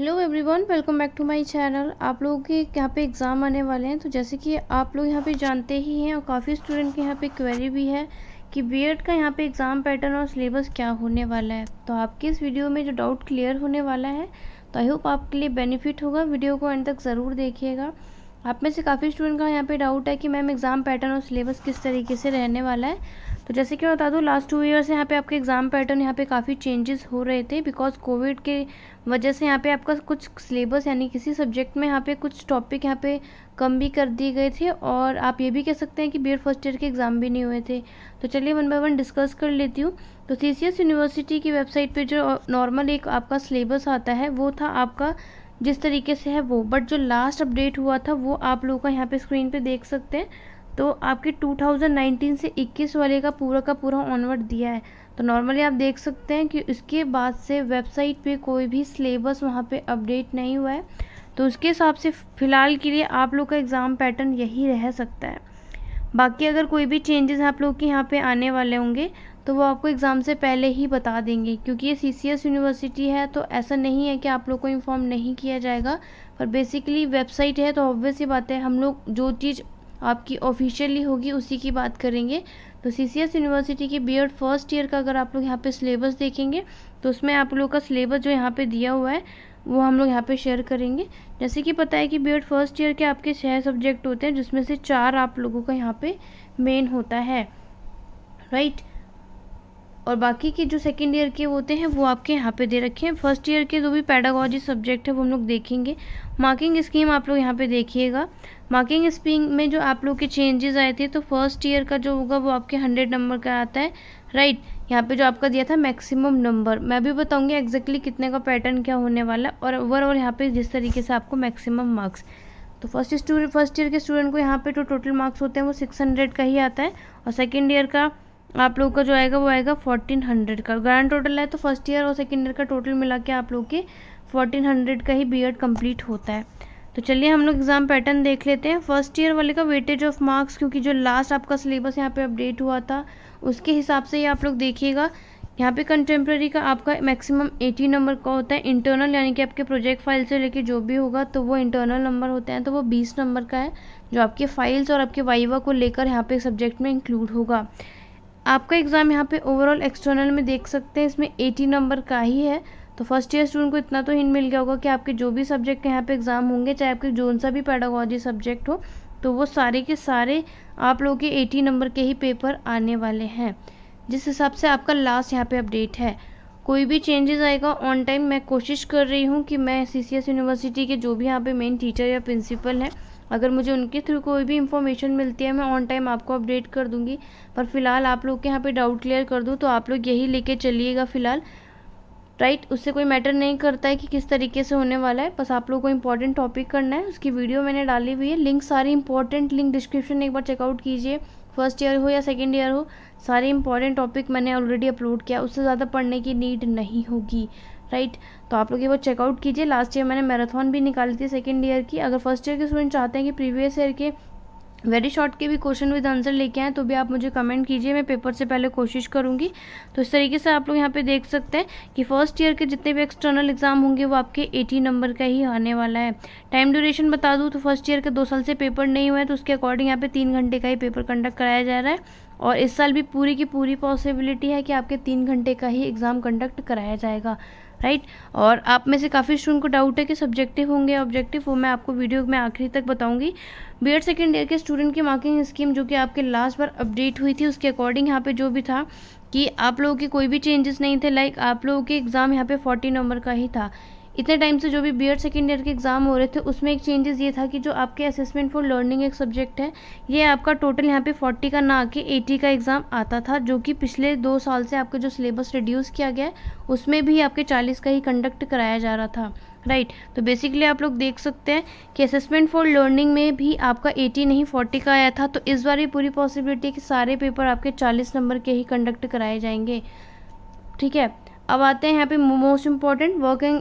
Hello everyone welcome back to my channel आप लोगों के यहाँ पे एग्ज़ाम आने वाले हैं तो जैसे कि आप लोग यहाँ पे जानते ही हैं और काफ़ी स्टूडेंट के यहाँ पे क्वेरी भी है कि बी का यहाँ पे एग्ज़ाम पैटर्न और सिलेबस क्या होने वाला है तो आपके इस वीडियो में जो डाउट क्लियर होने वाला है तो आई होप आपके लिए बेनिफिट होगा वीडियो को एंड तक ज़रूर देखिएगा आप में से काफ़ी स्टूडेंट का यहाँ पे डाउट है कि मैम एग्ज़ाम पैटर्न और सिलेबस किस तरीके से रहने वाला है तो जैसे कि मैं बता दूँ लास्ट टू ईयर से यहाँ पे आपके एग्ज़ाम पैटर्न यहाँ पे काफ़ी चेंजेस हो रहे थे बिकॉज कोविड के वजह से यहाँ पे आपका कुछ सिलेबस यानी किसी सब्जेक्ट में यहाँ पे कुछ टॉपिक यहाँ पे कम भी कर दिए गए थे और आप ये भी कह सकते हैं कि बी फर्स्ट ईयर के एग्ज़ाम भी नहीं हुए थे तो चलिए वन बाय वन डिस्कस कर लेती हूँ तो सी यूनिवर्सिटी की वेबसाइट पर जो नॉर्मल एक आपका सिलेबस आता है वो था आपका जिस तरीके से है वो बट जो लास्ट अपडेट हुआ था वो आप लोगों का यहाँ पे स्क्रीन पे देख सकते हैं तो आपके 2019 से 21 वाले का पूरा का पूरा ऑनवर्ड दिया है तो नॉर्मली आप देख सकते हैं कि उसके बाद से वेबसाइट पे कोई भी सिलेबस वहाँ पे अपडेट नहीं हुआ है तो उसके हिसाब से फ़िलहाल के लिए आप लोग का एग्ज़ाम पैटर्न यही रह सकता है बाकी अगर कोई भी चेंजेस आप लोग के यहाँ पे आने वाले होंगे तो वो आपको एग्ज़ाम से पहले ही बता देंगे क्योंकि ये सी यूनिवर्सिटी है तो ऐसा नहीं है कि आप लोग को इन्फॉर्म नहीं किया जाएगा पर बेसिकली वेबसाइट है तो ऑब्वियस ही बात है हम लोग जो चीज़ आपकी ऑफिशियली होगी उसी की बात करेंगे तो सी यूनिवर्सिटी के बी फर्स्ट ईयर का अगर आप लोग यहाँ पे सिलेबस देखेंगे तो उसमें आप लोग का सिलेबस जो यहाँ पर दिया हुआ है वो हम लोग यहाँ पे शेयर करेंगे जैसे कि पता है कि बी फर्स्ट ईयर के आपके छः सब्जेक्ट होते हैं जिसमें से चार आप लोगों का यहाँ पे मेन होता है राइट और बाकी के जो सेकेंड ईयर के होते हैं वो आपके यहाँ पे दे रखे हैं फर्स्ट ईयर के जो भी पैडागोजी सब्जेक्ट है वो हम लोग देखेंगे मार्किंग स्कीम आप लोग यहाँ पे देखिएगा मार्किंग स्कीम में जो आप लोग के चेंजेस आए थे तो फर्स्ट ईयर का जो होगा वो आपके हंड्रेड नंबर का आता है राइट यहाँ पे जो आपका दिया था मैक्सिमम नंबर मैं भी बताऊँगी एग्जैक्टली कितने का पैटर्न क्या होने वाला और ओवरऑल यहाँ पे जिस तरीके से आपको मैक्सिमम मार्क्स तो फर्स्ट स्टूडेंट फर्स्ट ईयर के स्टूडेंट को यहाँ पे जो तो टोटल मार्क्स होते हैं वो सिक्स हंड्रेड का ही आता है और सेकेंड ईयर का आप लोग का जो आएगा वो आएगा फोर्टीन हंड्रेड का ग्रैंड टोटल है तो फर्स्ट ईयर और सेकेंड ईयर का टोटल मिला के आप लोग के फोर्टीन हंड्रेड का ही बी एड कम्प्लीट होता है तो चलिए हम लोग एग्ज़ाम पैटर्न देख लेते हैं फर्स्ट ईयर वाले का वेटेज ऑफ मार्क्स क्योंकि जो लास्ट आपका सिलेबस यहाँ पे अपडेट हुआ था उसके हिसाब से ये आप लोग देखिएगा यहाँ पे कंटेम्प्रेरी का आपका मैक्सिमम एटी नंबर का होता है इंटरनल यानी कि आपके प्रोजेक्ट फाइल से लेके जो भी होगा तो वो इंटरनल नंबर होते हैं तो वो बीस नंबर का है जो आपके फाइल्स और आपके वाइवा को लेकर यहाँ पे सब्जेक्ट में इंक्लूड होगा आपका एग्ज़ाम यहाँ पे ओवरऑल एक्सटर्नल में देख सकते हैं इसमें एटी नंबर का ही है तो फर्स्ट ईयर स्टूडेंट को इतना तो हिंट मिल गया होगा कि आपके जो भी सब्जेक्ट यहाँ पे एग्ज़ाम होंगे चाहे आपके जोन सा भी पैडागोजी सब्जेक्ट हो तो वो सारे के सारे आप लोगों के एटी नंबर के ही पेपर आने वाले हैं जिस हिसाब से आपका लास्ट यहाँ पे अपडेट है कोई भी चेंजेस आएगा ऑन टाइम मैं कोशिश कर रही हूँ कि मैं सी यूनिवर्सिटी के जो भी यहाँ पे मेन टीचर या प्रिंसिपल हैं अगर मुझे उनके थ्रू कोई भी इन्फॉर्मेशन मिलती है मैं ऑन टाइम आपको अपडेट कर दूँगी पर फिलहाल आप लोग के यहाँ पे डाउट क्लियर कर दूँ तो आप लोग यही लेके चलिएगा फिलहाल राइट उससे कोई मैटर नहीं करता है कि किस तरीके से होने वाला है बस आप लोगों को इंपॉर्टेंट टॉपिक करना है उसकी वीडियो मैंने डाली हुई है लिंक सारी इंपॉर्टेंट लिंक डिस्क्रिप्शन में एक बार चेकआउट कीजिए फर्स्ट ईयर हो या सेकेंड ईयर हो सारे इंपॉर्टेंट टॉपिक मैंने ऑलरेडी अपलोड किया उससे ज़्यादा पढ़ने की नीड नहीं होगी राइट तो आप लोग ये वो चेकआउट कीजिए लास्ट ईयर मैंने मैराथन भी निकाली थी सेकेंड ईयर की अगर फर्स्ट ईयर के स्टूडेंट चाहते हैं कि प्रीवियस ईयर के वेरी शॉर्ट के भी क्वेश्चन विद आंसर लेके आए तो भी आप मुझे कमेंट कीजिए मैं पेपर से पहले कोशिश करूँगी तो इस तरीके से आप लोग यहाँ पे देख सकते हैं कि फर्स्ट ईयर के जितने भी एक्सटर्नल एग्जाम होंगे वो आपके 80 नंबर का ही आने वाला है टाइम ड्यूरेशन बता दूँ तो फर्स्ट ईयर के दो साल से पेपर नहीं हुआ है तो उसके अकॉर्डिंग यहाँ पे तीन घंटे का ही पेपर कंडक्ट कराया जा रहा है और इस साल भी पूरी की पूरी पॉसिबिलिटी है कि आपके तीन घंटे का ही एग्ज़ाम कंडक्ट कराया जाएगा राइट और आप में से काफ़ी स्टूडेंट को डाउट है कि सब्जेक्टिव होंगे ऑब्जेक्टिव वो मैं आपको वीडियो में आखिरी तक बताऊंगी बी एड सेकेंड ईयर के स्टूडेंट की मार्किंग स्कीम जो कि आपके लास्ट बार अपडेट हुई थी उसके अकॉर्डिंग यहाँ पे जो भी था कि आप लोगों के कोई भी चेंजेस नहीं थे लाइक आप लोगों के एग्ज़ाम यहाँ पे फोर्टी नंबर का ही था इतने टाइम से जो भी बी एड सेकेंड ईयर के एग्ज़ाम हो रहे थे उसमें एक चेंजेस ये था कि जो आपके असेसमेंट फॉर लर्निंग एक सब्जेक्ट है ये आपका टोटल यहाँ पे 40 का ना आके 80 का एग्ज़ाम आता था जो कि पिछले दो साल से आपका जो सिलेबस रिड्यूस किया गया है उसमें भी आपके 40 का ही कंडक्ट कराया जा रहा था राइट right. तो बेसिकली आप लोग देख सकते हैं कि असेसमेंट फॉर लर्निंग में भी आपका 80 नहीं 40 का आया था तो इस बार ये पूरी पॉसिबिलिटी है कि सारे पेपर आपके 40 नंबर के ही कंडक्ट कराए जाएंगे ठीक है अब आते हैं यहाँ पे मोस्ट इम्पॉर्टेंट वर्किंग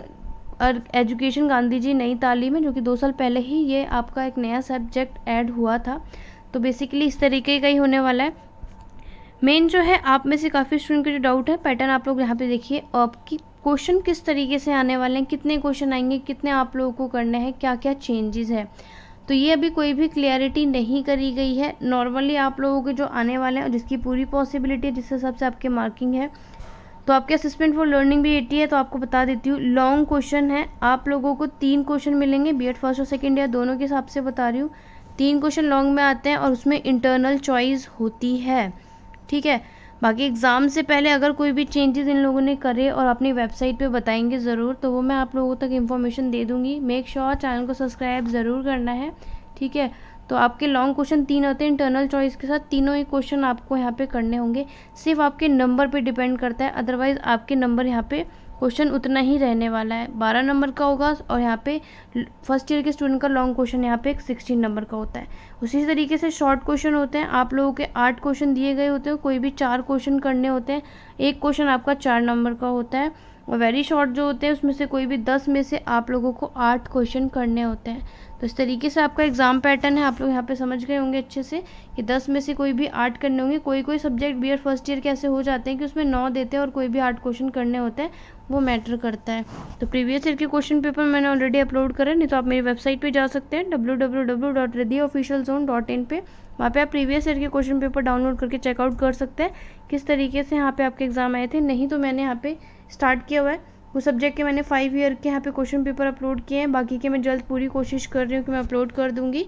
और एजुकेशन गांधी जी नई तालीम है जो कि दो साल पहले ही ये आपका एक नया सब्जेक्ट ऐड हुआ था तो बेसिकली इस तरीके का ही होने वाला है मेन जो है आप में से काफ़ी स्टूडेंट के जो डाउट है पैटर्न आप लोग यहाँ पे देखिए आपकी क्वेश्चन किस तरीके से आने वाले हैं कितने क्वेश्चन आएंगे कितने आप लोगों को करने हैं क्या क्या चेंजेस है तो ये अभी कोई भी क्लियरिटी नहीं करी गई है नॉर्मली आप लोगों के जो आने वाले हैं जिसकी पूरी पॉसिबिलिटी है जिस हिसाब से आपके मार्किंग है तो आपके असिस्मेंट फॉर लर्निंग भी एटी है तो आपको बता देती हूँ लॉन्ग क्वेश्चन है आप लोगों को तीन क्वेश्चन मिलेंगे बी फर्स्ट और सेकेंड ईयर दोनों के हिसाब से बता रही हूँ तीन क्वेश्चन लॉन्ग में आते हैं और उसमें इंटरनल चॉइस होती है ठीक है बाकी एग्ज़ाम से पहले अगर कोई भी चेंजेस इन लोगों ने करे और अपनी वेबसाइट पे बताएंगे ज़रूर तो वो मैं आप लोगों तक इन्फॉर्मेशन दे दूँगी मेक श्योर चैनल को सब्सक्राइब ज़रूर करना है ठीक है तो आपके लॉन्ग क्वेश्चन तीन होते हैं इंटरनल चॉइस के साथ तीनों ही क्वेश्चन आपको यहाँ पे करने होंगे सिर्फ आपके नंबर पे डिपेंड करता है अदरवाइज़ आपके नंबर यहाँ पे क्वेश्चन उतना ही रहने वाला है बारह नंबर का होगा और यहाँ पे फर्स्ट ईयर के स्टूडेंट का लॉन्ग क्वेश्चन यहाँ पे सिक्सटीन नंबर का होता है उसी तरीके से शॉर्ट क्वेश्चन होते हैं आप लोगों के आठ क्वेश्चन दिए गए होते हैं कोई भी चार क्वेश्चन करने होते हैं एक क्वेश्चन आपका चार नंबर का होता है और वेरी शॉर्ट जो होते हैं उसमें से कोई भी दस में से आप लोगों को आठ क्वेश्चन करने होते हैं तो इस तरीके से आपका एग्ज़ाम पैटर्न है आप लोग यहाँ पे समझ गए होंगे अच्छे से कि दस में से कोई भी आठ करने होंगे कोई कोई सब्जेक्ट बी फर्स्ट ईयर के ऐसे हो जाते हैं कि उसमें नौ देते हैं और कोई भी आठ क्वेश्चन करने होते हैं वो मैटर करता है तो प्रीवियस ईयर के क्वेश्चन पेपर मैंने ऑलरेडी अपलोड करा नहीं तो आप मेरी वेबसाइट पर जा सकते हैं W W W dot radio official zone dot in पर वहाँ पे आप प्रीवियस ईयर के क्वेश्चन पेपर डाउनलोड करके चेकआउट कर सकते हैं किस तरीके से यहाँ पे आपके एग्ज़ाम आए थे नहीं तो मैंने यहाँ पे स्टार्ट किया हुआ है उस सब्जेक्ट के मैंने फाइव ईयर के यहाँ पे क्वेश्चन पेपर अपलोड किए हैं बाकी के मैं जल्द पूरी कोशिश कर रही हूँ कि मैं अपलोड कर दूँगी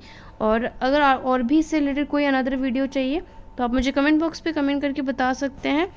और अगर और भी इससे रिलेटेड कोई अनदर वीडियो चाहिए तो आप मुझे कमेंट बॉक्स पर कमेंट करके बता सकते हैं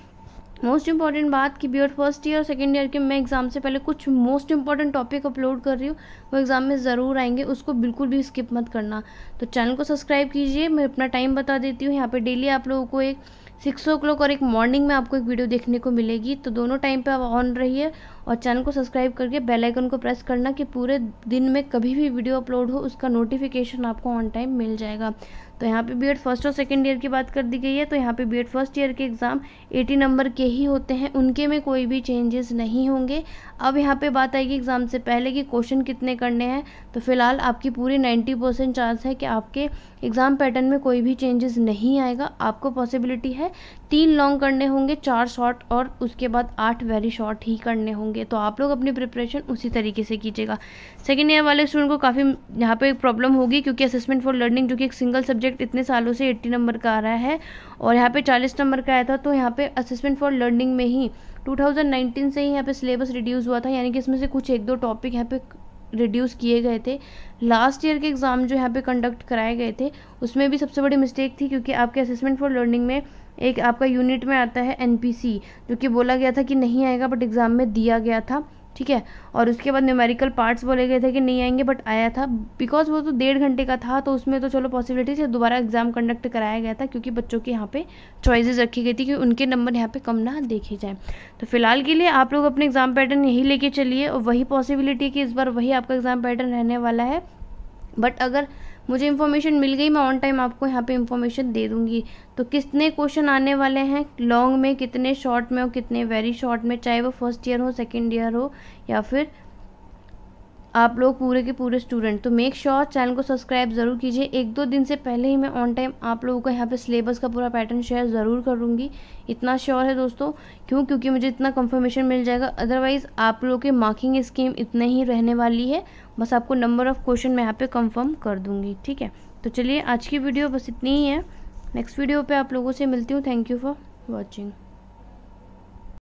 मोस्ट इंपॉर्टेंट बात कि बी एड फर्स्ट ईयर और सेकेंड ईयर के मैं एग्ज़ाम से पहले कुछ मोस्ट इंपॉर्टेंट टॉपिक अपलोड कर रही हूँ वो एग्ज़ाम में ज़रूर आएंगे उसको बिल्कुल भी स्किप मत करना तो चैनल को सब्सक्राइब कीजिए मैं अपना टाइम बता देती हूँ यहाँ पे डेली आप लोगों को एक सिक्स ओ क्लॉक और एक मॉर्निंग में आपको एक वीडियो देखने को मिलेगी तो दोनों टाइम पर आप ऑन रहिए और चैनल को सब्सक्राइब करके बेल आइकन को प्रेस करना कि पूरे दिन में कभी भी वीडियो अपलोड हो उसका नोटिफिकेशन आपको ऑन टाइम मिल जाएगा तो यहाँ पे बीएड फर्स्ट और सेकेंड ईयर की बात कर दी गई है तो यहाँ पे बीएड फर्स्ट ईयर के एग्ज़ाम 80 नंबर के ही होते हैं उनके में कोई भी चेंजेस नहीं होंगे अब यहाँ पे बात आएगी एग्ज़ाम से पहले कि क्वेश्चन कितने करने हैं तो फिलहाल आपकी पूरी 90 परसेंट चांस है कि आपके एग्ज़ाम पैटर्न में कोई भी चेंजेस नहीं आएगा आपको पॉसिबिलिटी है तीन लॉन्ग करने होंगे चार शॉर्ट और उसके बाद आठ वेरी शॉर्ट ही करने होंगे होंगे तो आप लोग अपनी प्रिपरेशन उसी तरीके से कीजिएगा सेकेंड ईयर वाले स्टूडेंट को काफ़ी यहाँ पे एक प्रॉब्लम होगी क्योंकि असेसमेंट फॉर लर्निंग जो कि एक सिंगल सब्जेक्ट इतने सालों से एट्टी नंबर का आ रहा है और यहाँ पे चालीस नंबर का आया था तो यहाँ पे असेसमेंट फॉर लर्निंग में ही 2019 से ही यहाँ पे सिलेबस रिड्यूस हुआ था यानी कि इसमें से कुछ एक दो टॉपिक यहाँ पे रिड्यूस किए गए थे लास्ट ईयर के एग्ज़ाम जो यहाँ पे कंडक्ट कराए गए थे उसमें भी सबसे बड़ी मिस्टेक थी क्योंकि आपके असेसमेंट फॉर लर्निंग में एक आपका यूनिट में आता है एन जो कि बोला गया था कि नहीं आएगा बट एग्ज़ाम में दिया गया था ठीक है और उसके बाद न्यूमेरिकल पार्ट्स बोले गए थे कि नहीं आएंगे बट आया था बिकॉज वो तो डेढ़ घंटे का था तो उसमें तो चलो पॉसिबिलिटी से दोबारा एग्ज़ाम कंडक्ट कराया गया था क्योंकि बच्चों के यहाँ पे चॉइसेस रखी गई थी कि उनके नंबर यहाँ पे कम ना देखे जाएं तो फिलहाल के लिए आप लोग अपने एग्ज़ाम पैटर्न यही लेके चलिए और वही पॉसिबिलिटी कि इस बार वही आपका एग्ज़ाम पैटर्न रहने वाला है बट अगर मुझे इन्फॉर्मेशन मिल गई मैं ऑन टाइम आपको यहाँ पे इन्फॉर्मेशन दे दूँगी तो कितने क्वेश्चन आने वाले हैं लॉन्ग में कितने शॉर्ट में और कितने वेरी शॉर्ट में चाहे वो फर्स्ट ईयर हो सेकेंड ईयर हो या फिर आप लोग पूरे के पूरे स्टूडेंट तो मेक श्योर sure चैनल को सब्सक्राइब ज़रूर कीजिए एक दो दिन से पहले ही मैं ऑन टाइम आप लोगों को यहाँ पे सिलेबस का पूरा पैटर्न शेयर ज़रूर करूँगी इतना श्योर है दोस्तों क्यों क्योंकि मुझे इतना कंफर्मेशन मिल जाएगा अदरवाइज़ आप लोगों के मार्किंग स्कीम इतने ही रहने वाली है बस आपको नंबर ऑफ़ क्वेश्चन मैं यहाँ पर कन्फर्म कर दूँगी ठीक है तो चलिए आज की वीडियो बस इतनी ही है नेक्स्ट वीडियो पर आप लोगों से मिलती हूँ थैंक यू फॉर वॉचिंग